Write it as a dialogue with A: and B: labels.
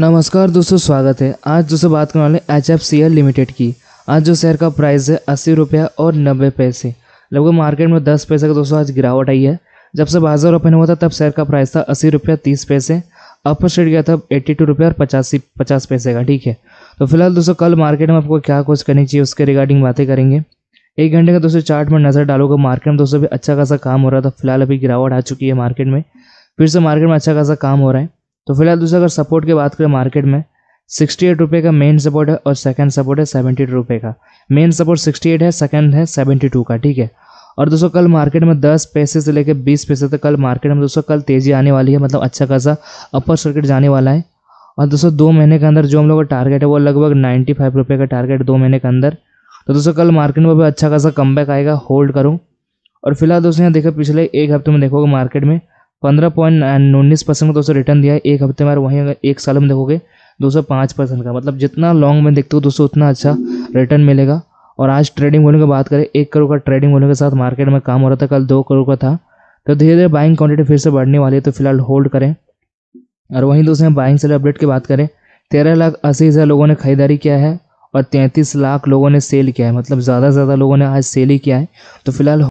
A: नमस्कार दोस्तों स्वागत है आज दोस्तों बात करने वाले H F C L limited की आज जो शेयर का प्राइस है अस्सी रुपया और नब्बे पैसे लगभग मार्केट में दस पैसे का दोस्तों आज गिरावट आई है जब से बाजार ओपन हुआ था तब शेयर का प्राइस था अस्सी रुपया तीस पैसे अपर स्टेट गया था एट्टी टू रुपया और पचासी पचास पैसे का ठीक है तो फिलहाल दोस्तों कल मार्केट में आपको क्या कुछ करनी चाहिए उसके रिगार्डिंग बातें करेंगे एक घंटे का दोस्तों चार्ट में नज़र डालोगे मार्केट में दोस्तों भी अच्छा खासा काम हो रहा था तो फिलहाल अभी गिरावट आ चुकी है मार्केट में फिर से मार्केट में अच्छा खासा काम हो रहा है तो फिलहाल दोस्तों अगर सपोर्ट की बात करें मार्केट में सिक्सटी एट रुपये का मेन सपोर्ट है और सेकंड सपोर्ट है सेवेंटी एट रुपये का मेन सपोर्ट सिक्सटी एट है सेकेंड है सेवेंटी टू का ठीक है और दोस्तों कल मार्केट में 10 पैसे से लेकर 20 पैसे तक कल मार्केट में दोस्तों कल तेज़ी आने वाली है मतलब अच्छा खासा अपर सर्किट जाने वाला है और दोस्तों दो महीने के अंदर जो हम लोग का टारगेट है वो लगभग नाइन्टी फाइव रुपये का टारगेट दो महीने के अंदर तो दोस्तों कल मार्केट में भी अच्छा खासा कम आएगा होल्ड करूँ और फिलहाल दोस्तों यहाँ देखो पिछले एक हफ्ते में देखोगे मार्केट में पंद्रह पॉइंट उन्नीस परसेंट का दोस्तों रिटर्न दिया है एक हफ्ते में और वहीं अगर एक साल में देखोगे दो सौ पाँच परसेंट का मतलब जितना लॉन्ग में देखते हो दोस्तों उतना अच्छा रिटर्न मिलेगा और आज ट्रेडिंग वॉल्यूम की बात करें एक करोड़ का ट्रेडिंग वॉल्यूम के साथ मार्केट में काम हो रहा था कल दो करोड़ का था तो धीरे धीरे बाइंग क्वांटिटी फिर से बढ़ने वाली है तो फिलहाल होल्ड करें और वहीं दोस्तों हम बाइंग सेल अपडेट की बात करें तेरह लाख अस्सी हज़ार लोगों ने खरीदारी किया है और तैंतीस लाख लोगों ने सेल किया है मतलब ज़्यादा से ज़्यादा लोगों ने आज सेल ही किया है तो फिलहाल